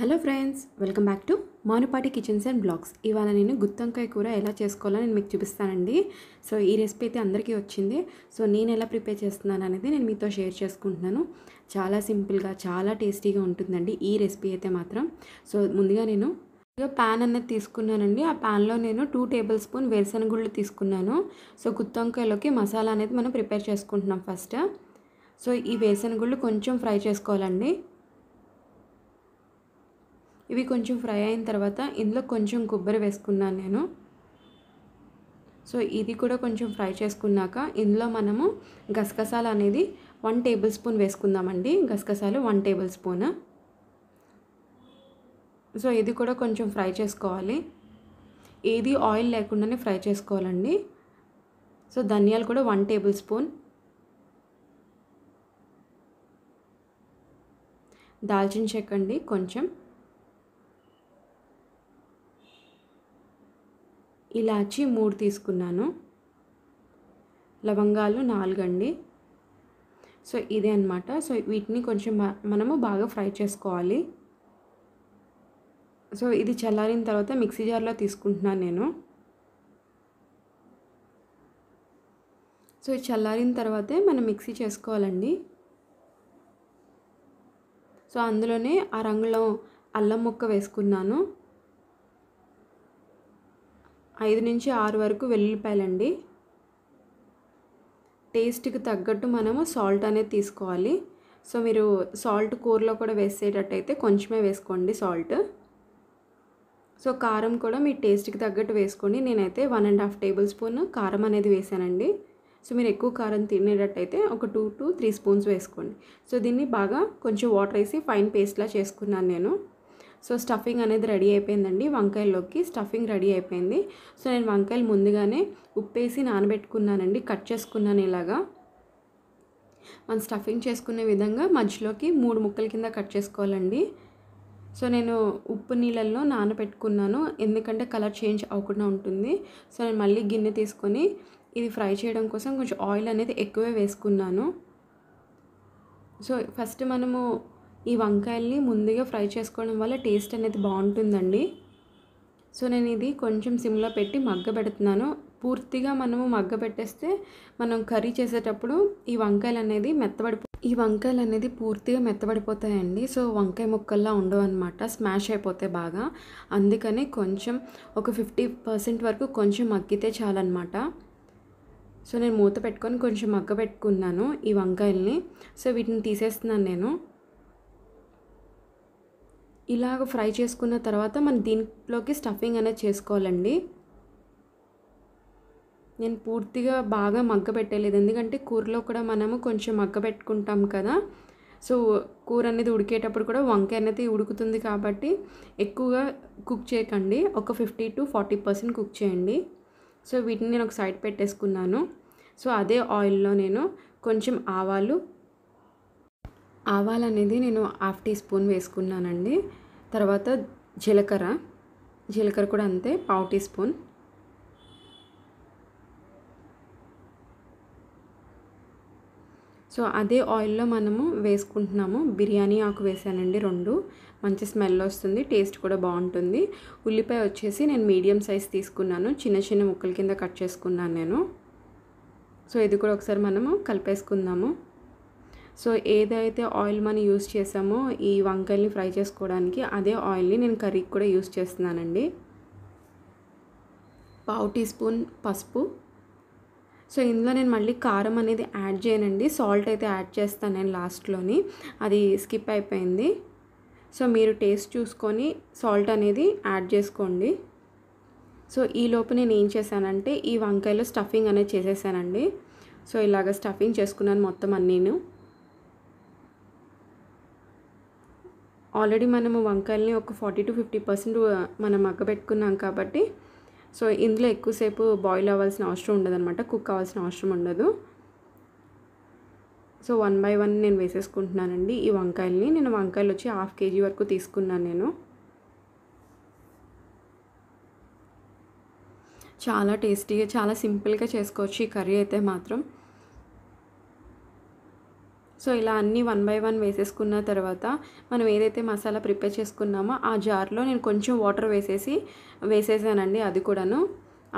hello friends welcome back to Manupati kitchens and blogs ఇవాళ నేను గుత్తంకాయ కూర ఎలా చేసుకోవాలో నేను మీకు చూపిస్తానండి సో ఈ రెసిపీ అయితే అందరికీ వచ్చింది సో నేను ఎలా ప్రిపేర్ చేస్తున్నాను అనేది నేను మీతో షేర్ చేసుకుంటున్నాను చాలా సింపుల్గా చాలా టేస్టీగా ఉంటుందండి ఈ రెసిపీ అయితే మాత్రం సో ముందుగా నేను ప్యాన్ అనేది తీసుకున్నానండి ఆ ప్యాన్లో నేను టూ టేబుల్ స్పూన్ వేరుశనగుళ్ళు తీసుకున్నాను సో గుత్తంకాయలోకి మసాలా అనేది మనం ప్రిపేర్ చేసుకుంటున్నాం ఫస్ట్ సో ఈ వేరుశనగుళ్ళు కొంచెం ఫ్రై చేసుకోవాలండి ఇవి కొంచెం ఫ్రై అయిన తర్వాత ఇందులో కొంచెం కొబ్బరి వేసుకున్నాను నేను సో ఇది కూడా కొంచెం ఫ్రై చేసుకున్నాక ఇందులో మనము గసగసాలు అనేది వన్ టేబుల్ స్పూన్ వేసుకుందామండి గసగసాలు వన్ టేబుల్ స్పూన్ సో ఇది కూడా కొంచెం ఫ్రై చేసుకోవాలి ఏది ఆయిల్ లేకుండానే ఫ్రై చేసుకోవాలండి సో ధనియాలు కూడా వన్ టేబుల్ స్పూన్ దాల్చిన చెక్క అండి కొంచెం ఇలాచి మూడు తీసుకున్నాను లవంగాలు నాలుగండి సో ఇదే అనమాట సో వీటిని కొంచెం మనము బాగా ఫ్రై చేసుకోవాలి సో ఇది చల్లారిన తర్వాత మిక్సీ జార్లో తీసుకుంటున్నాను నేను సో చల్లారిన తర్వాతే మనం మిక్సీ చేసుకోవాలండి సో అందులోనే ఆ రంగులో అల్లం ముక్క వేసుకున్నాను ఐదు నుంచి ఆరు వరకు వెల్లుల్లిపాయలండి టేస్ట్కి తగ్గట్టు మనము సాల్ట్ అనేది తీసుకోవాలి సో మీరు సాల్ట్ కూరలో కూడా వేసేటట్టయితే కొంచెమే వేసుకోండి సాల్ట్ సో కారం కూడా మీ టేస్ట్కి తగ్గట్టు వేసుకోండి నేనైతే one and half tablespoon కారం అనేది వేసానండి సో మీరు ఎక్కువ కారం తినేటట్టయితే ఒక టూ టు త్రీ స్పూన్స్ వేసుకోండి సో దీన్ని బాగా కొంచెం వాటర్ వేసి ఫైన్ పేస్ట్లా చేసుకున్నాను నేను సో స్టఫింగ్ అనేది రెడీ అయిపోయిందండి వంకాయల్లోకి స్టఫింగ్ రెడీ అయిపోయింది సో నేను వంకాయలు ముందుగానే ఉప్పేసి నానబెట్టుకున్నానండి కట్ చేసుకున్నాను ఇలాగా మనం స్టఫింగ్ చేసుకునే విధంగా మధ్యలోకి మూడు ముక్కల కింద కట్ చేసుకోవాలండి సో నేను ఉప్పు నీళ్ళల్లో నానబెట్టుకున్నాను ఎందుకంటే కలర్ చేంజ్ అవ్వకుండా ఉంటుంది సో నేను మళ్ళీ గిన్నె తీసుకొని ఇది ఫ్రై చేయడం కోసం కొంచెం ఆయిల్ అనేది ఎక్కువే వేసుకున్నాను సో ఫస్ట్ మనము ఈ వంకాయల్ని ముందుగా ఫ్రై చేసుకోవడం వల్ల టేస్ట్ అనేది బాగుంటుందండి సో నేను ఇది కొంచెం సిమ్లో పెట్టి మగ్గ పెడుతున్నాను పూర్తిగా మనము మగ్గ పెట్టేస్తే మనం కర్రీ చేసేటప్పుడు ఈ వంకాయలు అనేది మెత్తబడిపో ఈ వంకాయలు అనేది పూర్తిగా మెత్తబడిపోతాయండి సో వంకాయ ముక్కల్లా ఉండవు అనమాట స్మాష్ అయిపోతాయి బాగా అందుకని కొంచెం ఒక ఫిఫ్టీ పర్సెంట్ వరకు కొంచెం మగ్గితే చాలన్నమాట సో నేను మూత పెట్టుకొని కొంచెం మగ్గ పెట్టుకున్నాను ఈ వంకాయల్ని సో వీటిని తీసేస్తున్నాను నేను ఇలాగ ఫ్రై చేసుకున్న తర్వాత మనం దీంట్లోకి స్టఫింగ్ అనేది చేసుకోవాలండి నేను పూర్తిగా బాగా మగ్గ పెట్టలేదు ఎందుకంటే కూరలో కూడా మనము కొంచెం మగ్గ పెట్టుకుంటాం కదా సో కూర అనేది ఉడికేటప్పుడు కూడా వంకాయ అనేది ఉడుకుతుంది కాబట్టి ఎక్కువగా కుక్ చేయకండి ఒక fifty to forty percent cook చేయండి సో వీటిని నేను ఒక సైడ్ పెట్టేసుకున్నాను సో అదే ఆయిల్లో నేను కొంచెం ఆవాలు ఆవాలు అనేది నేను హాఫ్ టీ స్పూన్ వేసుకున్నానండి తర్వాత జీలకర్ర జీలకర్ర కూడా అంతే పావు టీ స్పూన్ సో అదే ఆయిల్లో మనము వేసుకుంటున్నాము బిర్యానీ ఆకు వేసానండి రెండు మంచి స్మెల్ వస్తుంది టేస్ట్ కూడా బాగుంటుంది ఉల్లిపాయ వచ్చేసి నేను మీడియం సైజ్ తీసుకున్నాను చిన్న చిన్న ముక్కల కింద కట్ చేసుకున్నాను నేను సో ఇది కూడా ఒకసారి మనము కలిపేసుకుందాము సో ఏదైతే ఆయిల్ మనం యూస్ చేసామో ఈ వంకాయల్ని ఫ్రై చేసుకోవడానికి అదే ఆయిల్ని నేను కర్రీకి కూడా యూస్ చేస్తున్నానండి పావు టీ స్పూన్ పసుపు సో ఇందులో నేను మళ్ళీ కారం అనేది యాడ్ చేయనండి సాల్ట్ అయితే యాడ్ చేస్తాను నేను లాస్ట్లోని అది స్కిప్ అయిపోయింది సో మీరు టేస్ట్ చూసుకొని సాల్ట్ అనేది యాడ్ చేసుకోండి సో ఈ లోపు నేను ఏం చేశానంటే ఈ వంకాయలో స్టఫింగ్ అనేది చేసేసానండి సో ఇలాగ స్టఫింగ్ చేసుకున్నాను మొత్తం అన్నీను ఆల్రెడీ మనము వంకాయల్ని ఒక ఫార్టీ టు ఫిఫ్టీ పర్సెంట్ మనం మగ్గబెట్టుకున్నాం కాబట్టి సో ఇందులో ఎక్కువసేపు బాయిల్ అవ్వాల్సిన అవసరం ఉండదన్నమాట కుక్ అవ్వాల్సిన అవసరం ఉండదు సో వన్ బై వన్ నేను వేసేసుకుంటున్నానండి ఈ వంకాయల్ని నేను వంకాయలు వచ్చి హాఫ్ కేజీ వరకు తీసుకున్నాను నేను చాలా టేస్టీగా చాలా సింపుల్గా చేసుకోవచ్చు ఈ కర్రీ అయితే మాత్రం సో ఇలా అన్నీ వన్ బై వన్ వేసేసుకున్న తర్వాత మనం ఏదైతే మసాలా ప్రిపేర్ చేసుకున్నామో ఆ జార్లో నేను కొంచెం వాటర్ వేసేసి వేసేసానండి అది కూడాను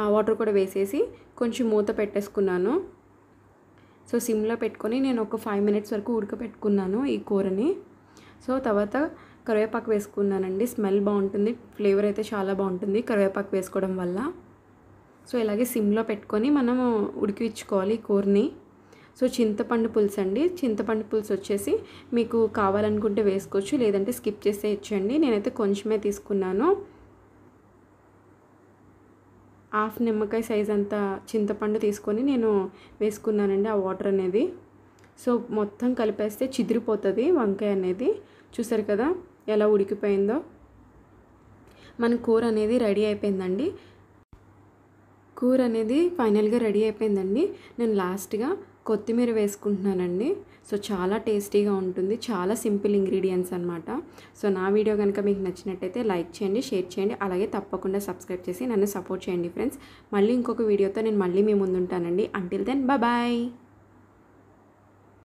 ఆ వాటర్ కూడా వేసేసి కొంచెం మూత పెట్టేసుకున్నాను సో సిమ్లో పెట్టుకొని నేను ఒక ఫైవ్ మినిట్స్ వరకు ఉడకపెట్టుకున్నాను ఈ కూరని సో తర్వాత కరివేపాకు వేసుకున్నానండి స్మెల్ బాగుంటుంది ఫ్లేవర్ అయితే చాలా బాగుంటుంది కరివేపాకు వేసుకోవడం వల్ల సో ఇలాగే సిమ్లో పెట్టుకొని మనము ఉడికిచ్చుకోవాలి ఈ కూరని సో చింతపండు పులుసు అండి చింతపండు పులుసు వచ్చేసి మీకు కావాలనుకుంటే వేసుకోవచ్చు లేదంటే స్కిప్ చేసే ఇచ్చండి నేనైతే కొంచెమే తీసుకున్నాను హాఫ్ నిమ్మకాయ సైజ్ అంత చింతపండు తీసుకొని నేను వేసుకున్నానండి ఆ వాటర్ అనేది సో మొత్తం కలిపేస్తే చిదిరిపోతుంది వంకాయ అనేది చూసారు కదా ఎలా ఉడికిపోయిందో మన కూర అనేది రెడీ అయిపోయిందండి కూర అనేది ఫైనల్గా రెడీ అయిపోయిందండి నేను లాస్ట్గా కొత్తిమీర వేసుకుంటున్నానండి సో చాలా టేస్టీగా ఉంటుంది చాలా సింపుల్ ఇంగ్రీడియంట్స్ అనమాట సో నా వీడియో కనుక మీకు నచ్చినట్టయితే లైక్ చేయండి షేర్ చేయండి అలాగే తప్పకుండా సబ్స్క్రైబ్ చేసి నన్ను సపోర్ట్ చేయండి ఫ్రెండ్స్ మళ్ళీ ఇంకొక వీడియోతో నేను మళ్ళీ మీ ఉంటానండి అంటిల్ దెన్ బాయ్